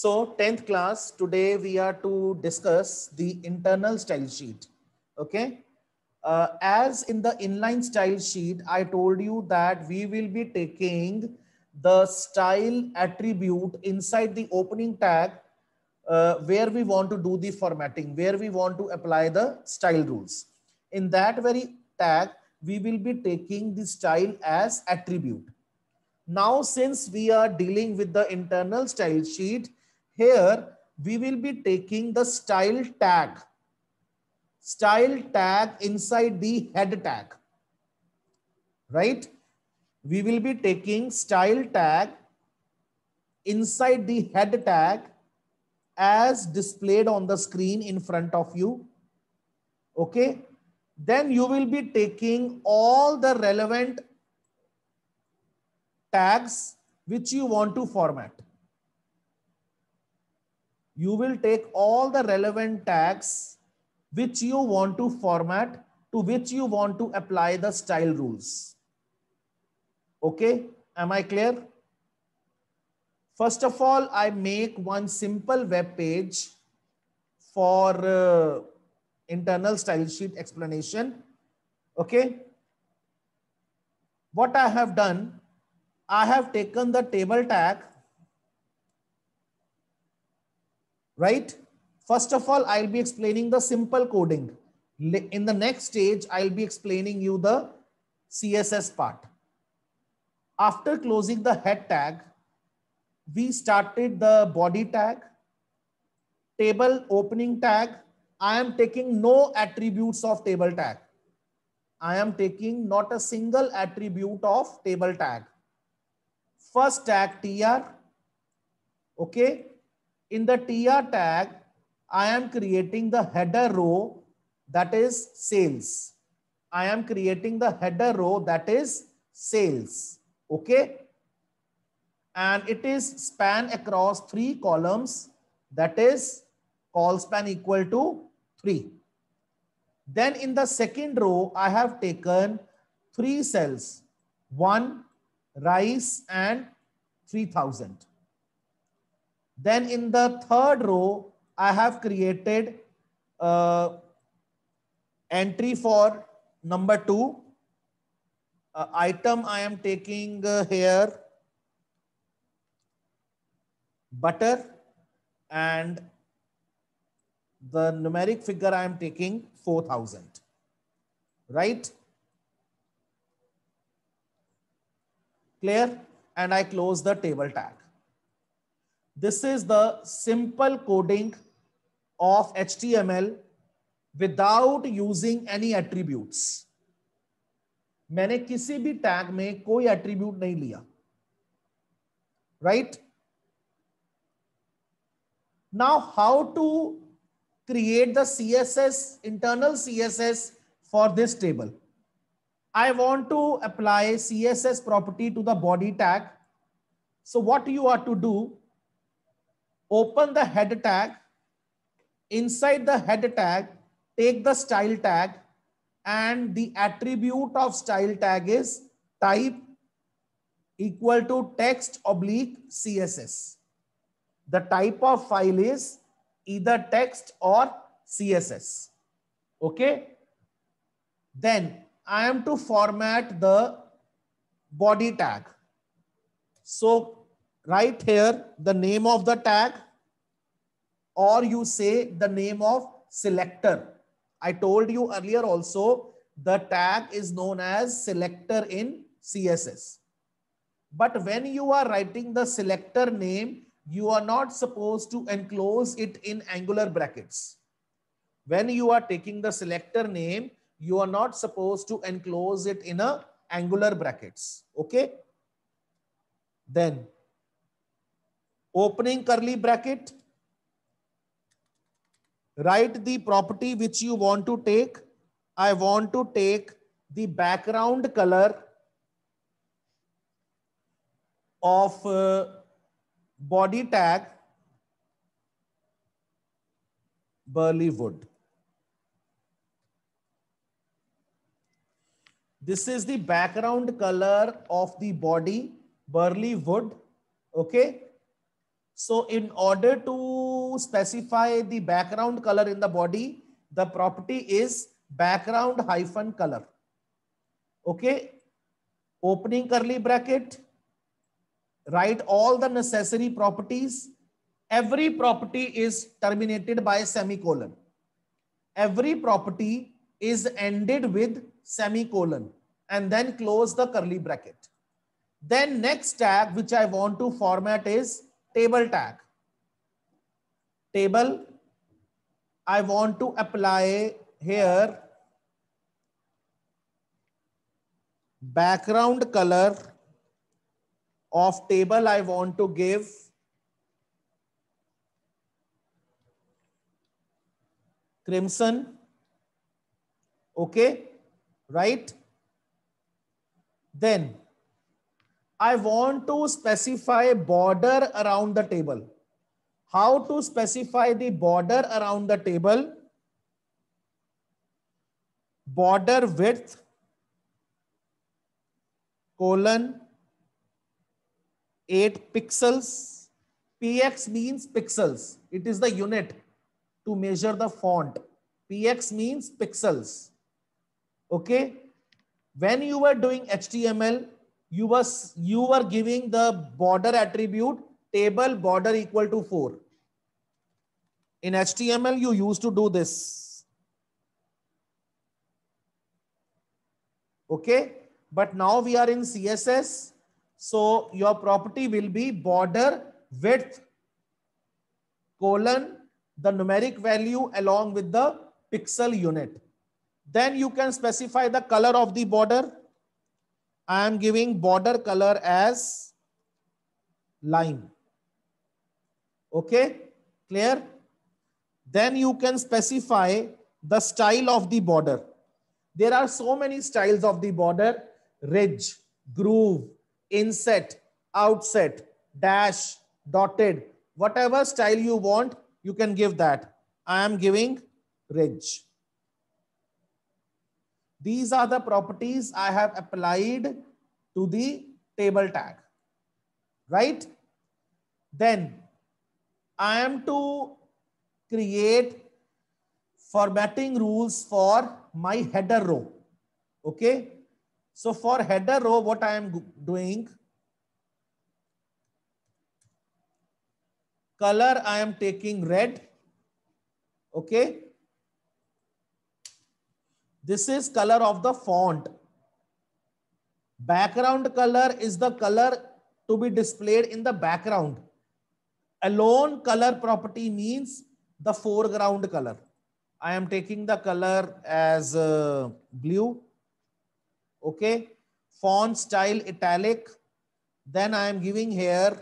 So 10th class, today we are to discuss the internal style sheet. Okay. Uh, as in the inline style sheet, I told you that we will be taking the style attribute inside the opening tag uh, where we want to do the formatting, where we want to apply the style rules. In that very tag, we will be taking the style as attribute. Now, since we are dealing with the internal style sheet, here we will be taking the style tag, style tag inside the head tag, right? We will be taking style tag inside the head tag as displayed on the screen in front of you. Okay. Then you will be taking all the relevant tags which you want to format you will take all the relevant tags which you want to format to which you want to apply the style rules. Okay, am I clear? First of all, I make one simple web page for uh, internal style sheet explanation. Okay. What I have done, I have taken the table tag right? First of all, I'll be explaining the simple coding. In the next stage, I'll be explaining you the CSS part. After closing the head tag, we started the body tag, table opening tag. I am taking no attributes of table tag. I am taking not a single attribute of table tag. First tag tr, okay, in the tr tag, I am creating the header row that is sales. I am creating the header row that is sales. Okay. And it is span across three columns that is call span equal to three. Then in the second row, I have taken three cells, one, rice and 3000. Then in the third row, I have created uh, entry for number two. Uh, item I am taking uh, here, butter and the numeric figure I am taking 4000, right? Clear? And I close the table tag. This is the simple coding of HTML without using any attributes. मैंने किसी भी tag में attribute attribute नहीं लिया right now how to create the CSS, internal CSS for this table. I want to apply CSS property to the body tag. So what you are to do open the head tag. Inside the head tag, take the style tag and the attribute of style tag is type equal to text oblique CSS. The type of file is either text or CSS. Okay. Then I am to format the body tag. So write here the name of the tag or you say the name of selector. I told you earlier also the tag is known as selector in CSS. But when you are writing the selector name, you are not supposed to enclose it in angular brackets. When you are taking the selector name, you are not supposed to enclose it in a angular brackets. Okay. Then opening curly bracket write the property which you want to take i want to take the background color of uh, body tag Burly wood this is the background color of the body Burly wood okay so in order to specify the background color in the body, the property is background hyphen color. Okay. Opening curly bracket. Write all the necessary properties. Every property is terminated by semicolon. Every property is ended with semicolon and then close the curly bracket. Then next tag which I want to format is table tag. Table, I want to apply here background color of table I want to give crimson. Okay, right? Then I want to specify border around the table. How to specify the border around the table? Border width, colon, 8 pixels. PX means pixels. It is the unit to measure the font. PX means pixels. Okay. When you were doing HTML, you was you were giving the border attribute table border equal to 4 in html you used to do this okay but now we are in css so your property will be border width colon the numeric value along with the pixel unit then you can specify the color of the border I am giving border color as lime. Okay, clear? Then you can specify the style of the border. There are so many styles of the border. Ridge, groove, inset, outset, dash, dotted. Whatever style you want, you can give that. I am giving ridge. These are the properties I have applied to the table tag, right? Then I am to create formatting rules for my header row, okay? So for header row, what I am doing, color I am taking red, okay? This is color of the font. Background color is the color to be displayed in the background. Alone color property means the foreground color. I am taking the color as uh, blue. Okay. Font style italic. Then I am giving here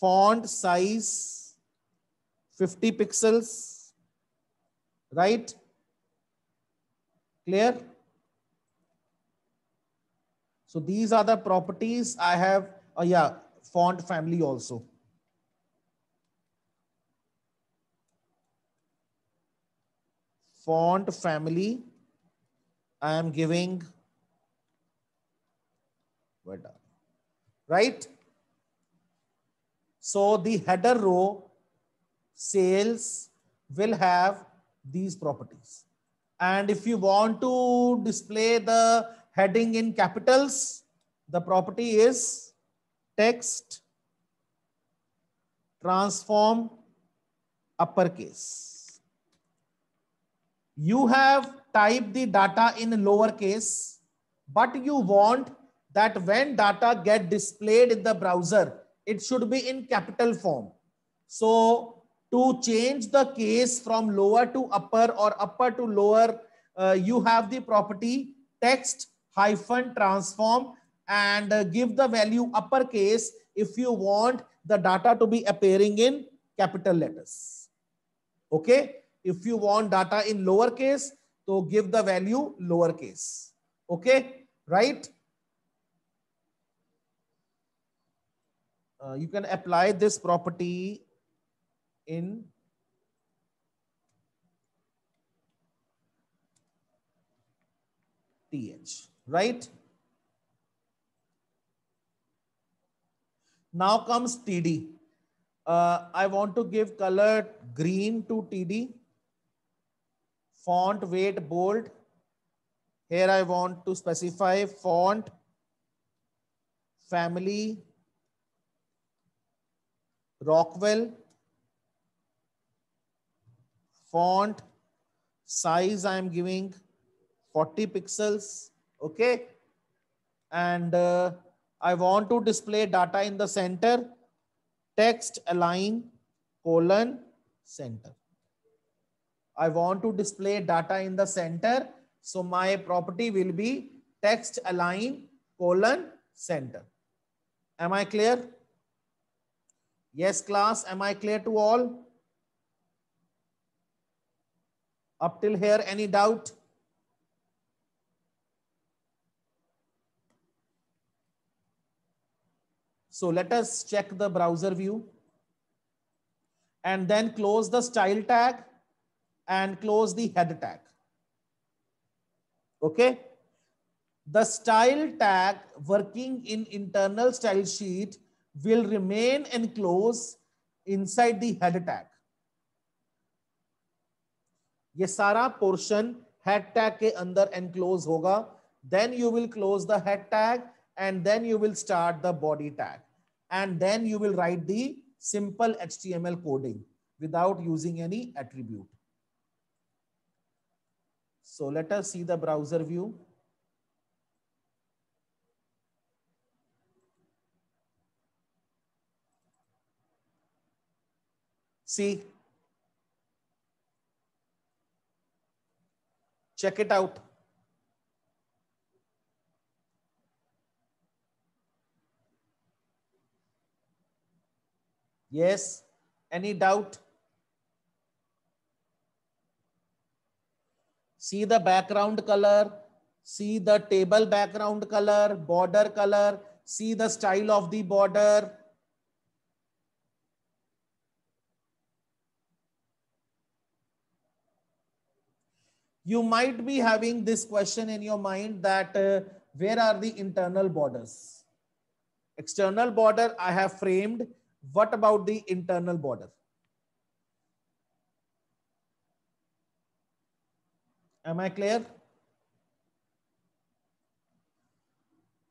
font size 50 pixels right? Clear? So these are the properties I have. Uh, yeah, font family also. Font family, I am giving Veda, right? So the header row sales will have these properties. And if you want to display the heading in capitals, the property is text transform uppercase. You have typed the data in lowercase, but you want that when data get displayed in the browser, it should be in capital form. So to change the case from lower to upper or upper to lower, uh, you have the property text hyphen transform and uh, give the value uppercase if you want the data to be appearing in capital letters. Okay. If you want data in lowercase, so give the value lowercase. Okay. Right. Uh, you can apply this property in TH, right? Now comes TD. Uh, I want to give color green to TD. Font weight bold. Here I want to specify font, family, Rockwell, font size i am giving 40 pixels okay and uh, i want to display data in the center text align colon center i want to display data in the center so my property will be text align colon center am i clear yes class am i clear to all Up till here, any doubt? So let us check the browser view and then close the style tag and close the head tag. Okay. The style tag working in internal style sheet will remain enclosed inside the head tag. ये सारा portion head tag के अंदर enclose होगा then you will close the head tag and then you will start the body tag and then you will write the simple H T M L coding without using any attribute so let us see the browser view see check it out yes any doubt see the background color see the table background color border color see the style of the border you might be having this question in your mind that uh, where are the internal borders? External border I have framed. What about the internal border? Am I clear?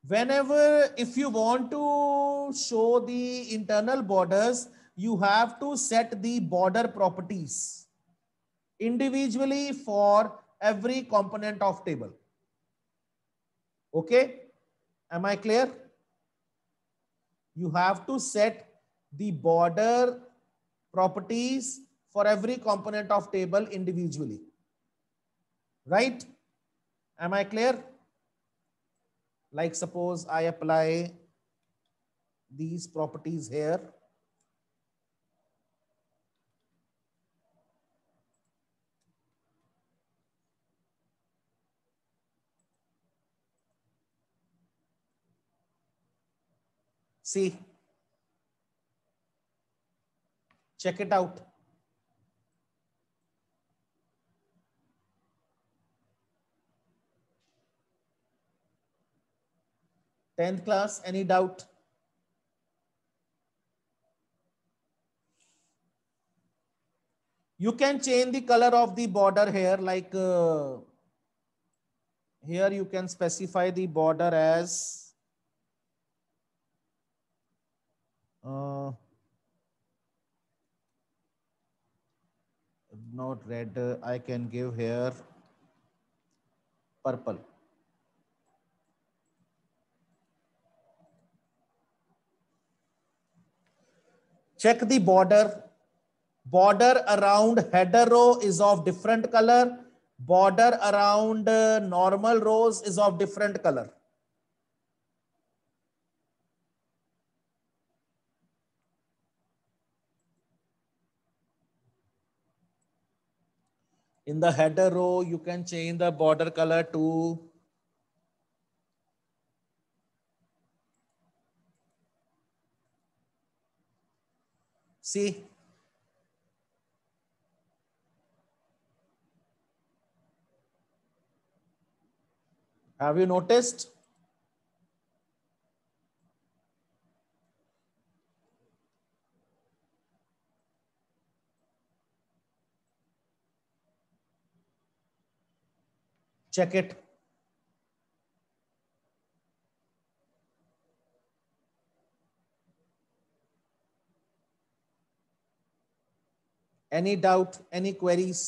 Whenever, if you want to show the internal borders, you have to set the border properties individually for every component of table. Okay, am I clear? You have to set the border properties for every component of table individually. Right? Am I clear? Like suppose I apply these properties here. See, check it out. Tenth class, any doubt? You can change the color of the border here like uh, here you can specify the border as uh, not red i can give here purple check the border border around header row is of different color border around uh, normal rows is of different color In the header row, you can change the border color to See, have you noticed? check it any doubt any queries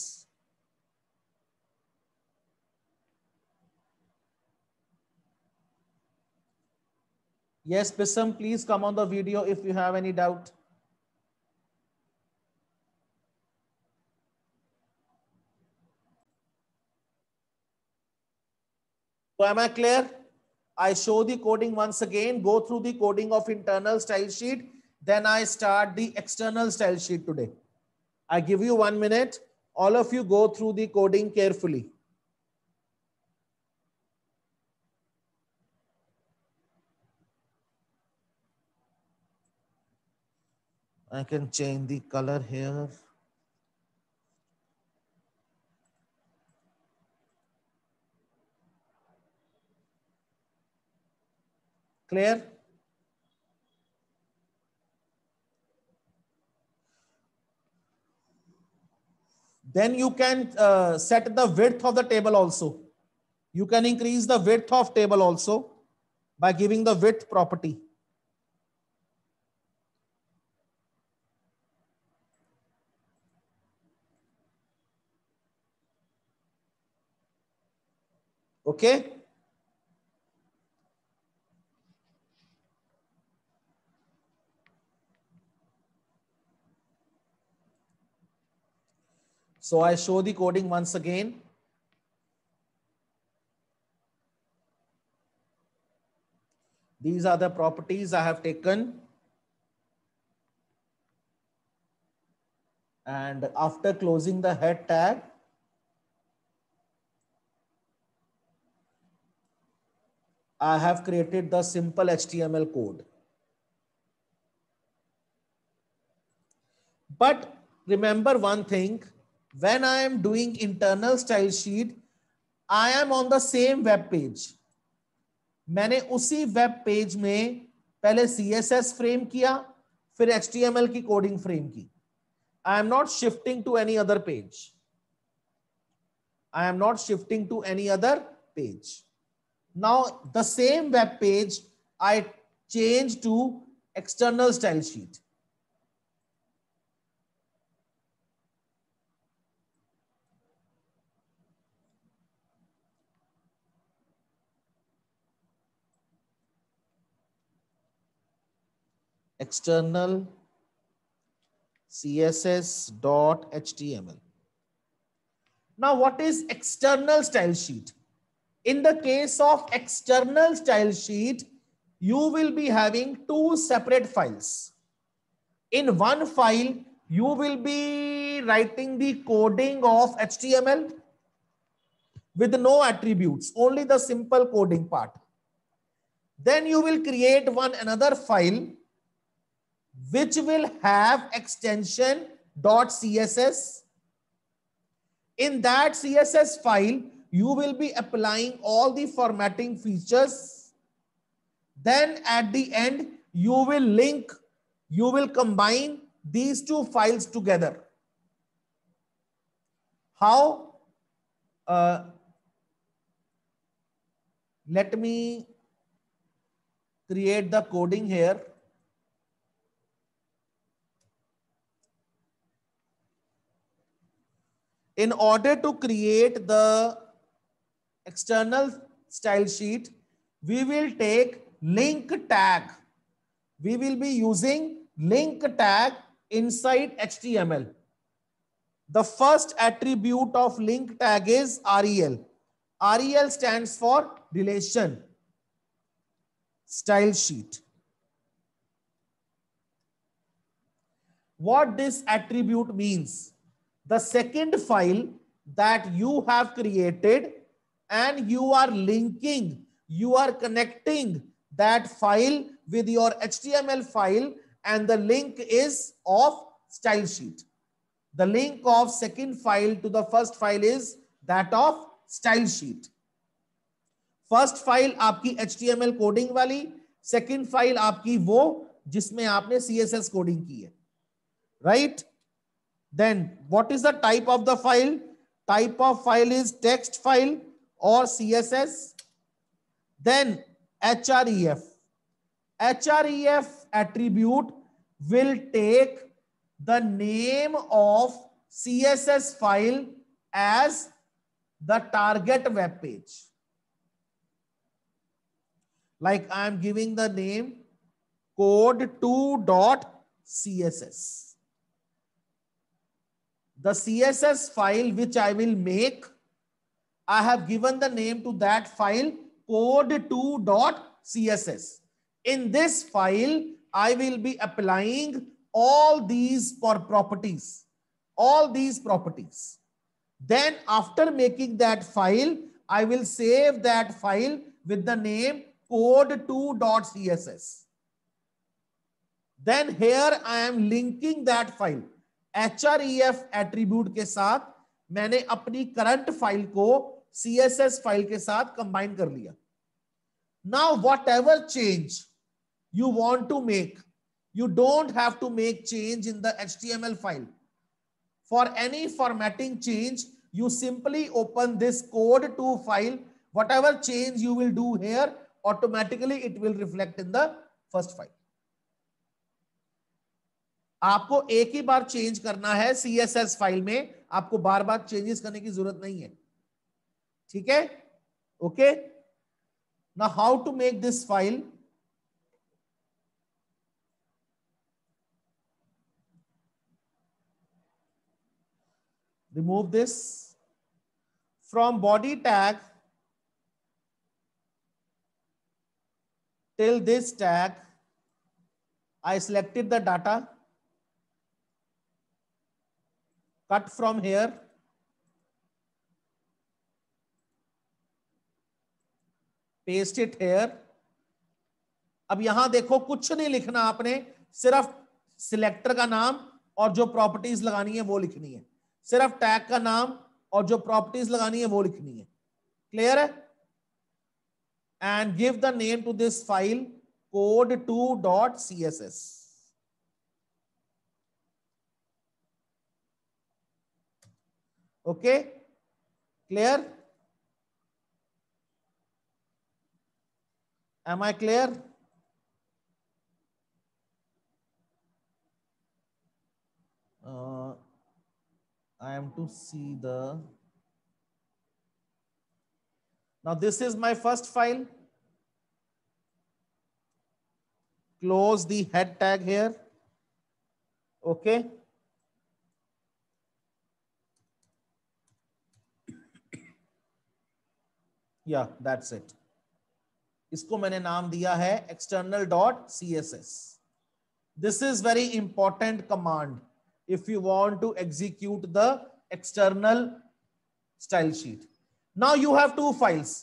yes Bissam, please come on the video if you have any doubt So am I clear? I show the coding once again, go through the coding of internal style sheet. Then I start the external style sheet today. I give you one minute. All of you go through the coding carefully. I can change the color here. Clear? Then you can uh, set the width of the table also. You can increase the width of table also by giving the width property. Okay. So I show the coding once again. These are the properties I have taken. And after closing the head tag, I have created the simple HTML code. But remember one thing, when I am doing internal style sheet, I am on the same web page. मैंने उसी web page में पहले सी S S frame किया फिर H T M L की coding frame की I am not shifting to any other page I am not shifting to any other page now the same web page I change to external style sheet external css.html. Now, what is external style sheet? In the case of external style sheet, you will be having two separate files. In one file, you will be writing the coding of HTML with no attributes, only the simple coding part. Then you will create one another file which will have extension dot css. In that CSS file, you will be applying all the formatting features. Then at the end, you will link, you will combine these two files together. How? Uh, let me create the coding here. in order to create the external style sheet, we will take link tag. We will be using link tag inside HTML. The first attribute of link tag is REL. REL stands for relation style sheet. What this attribute means? the second file that you have created and you are linking, you are connecting that file with your HTML file and the link is of style sheet. The link of second file to the first file is that of style sheet. First file aapki HTML coding wali second file aapki wo jisme aapne css coding ki hai right? Then what is the type of the file? Type of file is text file or CSS. Then href. href attribute will take the name of CSS file as the target web page. Like I am giving the name code2.css the CSS file which I will make, I have given the name to that file code2.css. In this file, I will be applying all these for properties, all these properties. Then after making that file, I will save that file with the name code2.css. Then here I am linking that file. H R E F attribute के साथ मैंने अपनी current file को सी S S file के साथ combine कर लिया now whatever change you want to make you don't have to make change in the H T M L file for any formatting change you simply open this code two file whatever change you will do here automatically it will reflect in the first file आपको एक ही बार change करना है CSS file में आपको बार बार changes करने की जरूरत नहीं है ठीक है ओके ना how to make this file remove this from body tag till this tag I selected the data cut from here paste it here अब यहां देखो कुछ नहीं लिखना आपने सिर्फ सिलेक्टर का नाम और जो प्रॉपर्टीज लगानी है वो लिखनी है सिर्फ टैग का नाम और जो प्रॉपर्टीज लगानी है वो लिखनी है क्लियर है and give the name to this file code two dot C S S Okay? Clear? Am I clear? Uh, I am to see the. Now, this is my first file. Close the head tag here. Okay. या that's it इसको मैंने नाम दिया है external dot C S S this is very important command if you want to execute the external style sheet now you have two files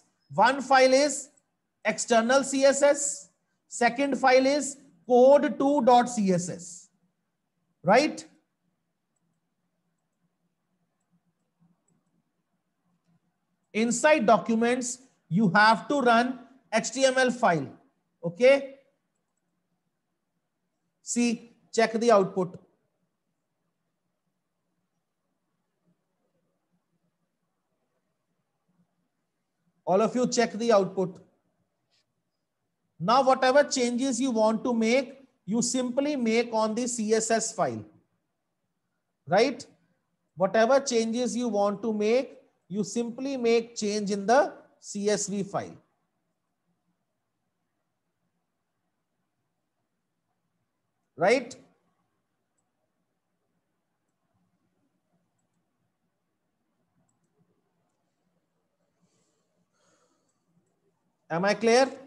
one file is external C S S second file is code two dot C S S right Inside documents, you have to run HTML file. Okay. See, check the output. All of you check the output. Now, whatever changes you want to make, you simply make on the CSS file, right? Whatever changes you want to make, you simply make change in the CSV file. Right? Am I clear?